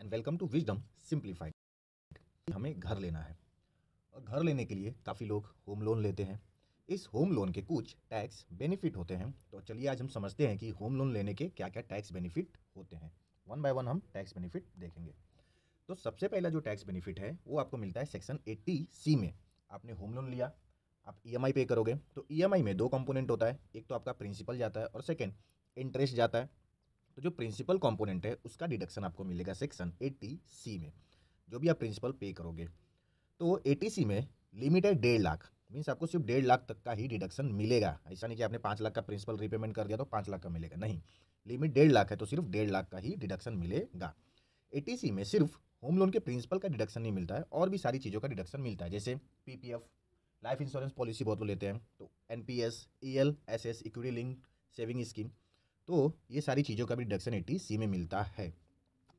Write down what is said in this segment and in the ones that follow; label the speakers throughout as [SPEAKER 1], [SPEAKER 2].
[SPEAKER 1] and welcome to Wisdom Simplified हमें घर लेना है और घर लेने के लिए काफ़ी लोग होम लोन लेते हैं इस होम लोन के कुछ टैक्स बेनिफिट होते हैं तो चलिए आज हम समझते हैं कि होम लोन लेने के क्या क्या टैक्स बेनिफिट होते हैं वन बाय वन हम टैक्स बेनिफिट देखेंगे तो सबसे पहला जो टैक्स बेनिफिट है वो आपको मिलता है सेक्शन एट्टी सी में आपने होम लोन लिया आप ई e पे करोगे तो ई e में दो कंपोनेंट होता है एक तो आपका प्रिंसिपल जाता है और सेकेंड इंटरेस्ट जाता है तो जो प्रिंसिपल कॉम्पोनेंट है उसका डिडक्शन आपको मिलेगा सेक्शन एटी सी में जो भी आप प्रिंसिपल पे करोगे तो एटी सी में लिमिट है डेढ़ लाख मीन्स आपको सिर्फ डेढ़ लाख तक का ही डिडक्शन मिलेगा ऐसा नहीं कि आपने पाँच लाख का प्रिंसिपल रीपेमेंट कर दिया तो पाँच लाख का मिलेगा नहीं लिमिट डेढ़ लाख है तो सिर्फ डेढ़ लाख का ही डिडक्शन मिलेगा ए में सिर्फ होम लोन के प्रिंसिपल का डिडक्शन नहीं मिलता है और भी सारी चीज़ों का डिडक्शन मिलता है जैसे पी लाइफ इंश्योरेंस पॉलिसी बहुत लोग लेते हैं तो L S S equity link saving scheme तो ये सारी चीज़ों का भी डिडक्शन एटी सी में मिलता है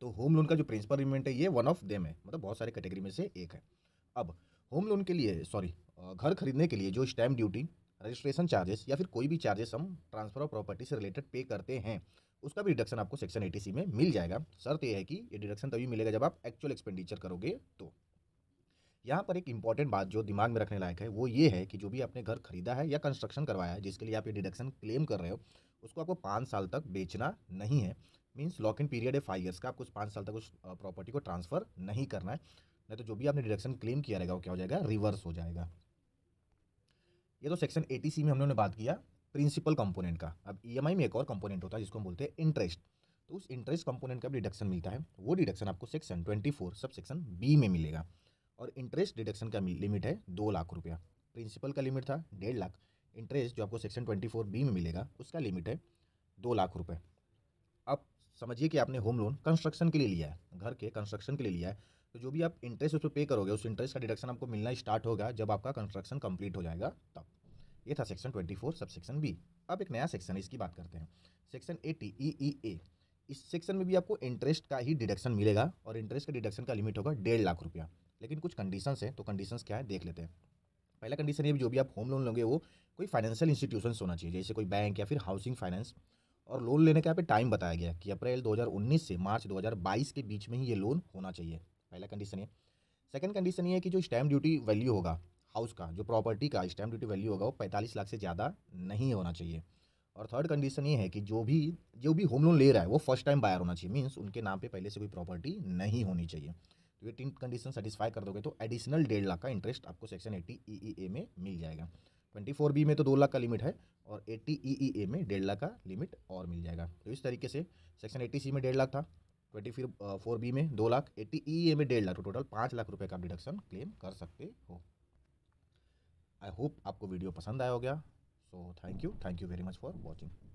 [SPEAKER 1] तो होम लोन का जो प्रिंसिपल रिमेंट है ये वन ऑफ देम है मतलब बहुत सारे कैटेगरी में से एक है अब होम लोन के लिए सॉरी घर खरीदने के लिए जो स्टैम्प ड्यूटी रजिस्ट्रेशन चार्जेस या फिर कोई भी चार्जेस हम ट्रांसफर ऑफ प्रॉपर्टी से रिलेटेड पे करते हैं उसका भी डिडक्शन आपको सेक्शन एटी में मिल जाएगा शर्त यह है कि ये डिडक्शन तभी मिलेगा जब आप एक्चुअल एक्सपेंडिचर करोगे तो यहाँ पर एक इंपॉर्टेंट बात जो दिमाग में रखने लायक है वो ये है कि जो भी आपने घर खरीदा है या कंस्ट्रक्शन करवाया है जिसके लिए आप ये डिडक्शन क्लेम कर रहे हो उसको आपको पाँच साल तक बेचना नहीं है मीन्स लॉक इन पीरियड है फाइव ईयर्स का आपको पाँच साल तक उस प्रॉपर्टी को ट्रांसफ़र नहीं करना है नहीं तो जो भी आपने डिडक्शन क्लेम किया रहेगा वो क्या हो जाएगा रिवर्स हो जाएगा ये तो सेक्शन एटी सी में हम लोगों ने बात किया प्रिंसिपल कंपोनेंट का अब ईएमआई e में एक और कंपोनेंट होता है जिसको हम बोलते हैं इंटरेस्ट तो उस इंटरेस्ट कंपोनेंट का डिडक्शन मिलता है वो डिडक्शन आपको section twenty four sub section B में मिलेगा और इंटरेस्ट डिडक्शन का लिमिट है दो लाख रुपया प्रिंसिपल का लिमिट था डेढ़ लाख इंटरेस्ट जो आपको सेक्शन ट्वेंटी फोर बी में मिलेगा उसका लिमिट है दो लाख रुपये अब समझिए कि आपने होम लोन कंस्ट्रक्शन के लिए लिया है घर के कंस्ट्रक्शन के लिए लिया है तो जो भी आप इंटरेस्ट उस पर पे करोगे उस इंटरेस्ट का डिडक्शन आपको मिलना स्टार्ट होगा जब आपका कंस्ट्रक्शन कंप्लीट हो जाएगा तब ये था section twenty four sub section B अब एक नया सेक्शन है इसकी बात करते हैं सेक्शन एटी ई ई ए इस सेक्शन में भी आपको इंटरेस्ट का ही डिडक्शन मिलेगा और इंटरेस्ट का डिडक्शन का लिमिट होगा डेढ़ लाख रुपया लेकिन कुछ कंडीशन है तो कंडीशन क्या है देख लेते हैं पहला कंडीशन ये जो भी आप होम लोन लोगे वो कोई फाइनेंशियल इंस्टीट्यूशन होना चाहिए जैसे कोई बैंक या फिर हाउसिंग फाइनेंस और लोन लेने का यहाँ पे टाइम बताया गया कि अप्रैल 2019 से मार्च 2022 के बीच में ही ये लोन होना चाहिए पहला कंडीशन ये सेकंड कंडीशन ये है कि जो स्टैम्प ड्यूटी वैल्यू होगा हाउस का जो प्रॉपर्टी का स्टैम्प ड्यूटी वैल्यू होगा वो पैंतालीस लाख से ज़्यादा नहीं होना चाहिए और थर्ड कंडीशन ये है कि जो भी जो भी होम लोन ले रहा है वो फर्स्ट टाइम बायर होना चाहिए मीन्स उनके नाम पर पहले से कोई प्रॉपर्टी नहीं होनी चाहिए तो ये तीन कंडीशन सेटिस्फाई कर दोगे तो एडिशनल डेढ़ लाख का इंटरेस्ट आपको सेक्शन एट्टी ई ए में मिल जाएगा ट्वेंटी फोर बी में तो दो लाख का लिमिट है और एट्टी ई ई ए में डेढ़ लाख का लिमिट और मिल जाएगा तो इस तरीके से सेक्शन एट्टी सी में डेढ़ लाख था ट्वेंटी फिर फोर बी में दो लाख एट्टी ई ए में डेढ़ लाख तो टोटल पाँच लाख रुपये का डिडक्शन क्लेम कर सकते हो आई होप आपको वीडियो पसंद आया हो गया so thank you thank you very much for watching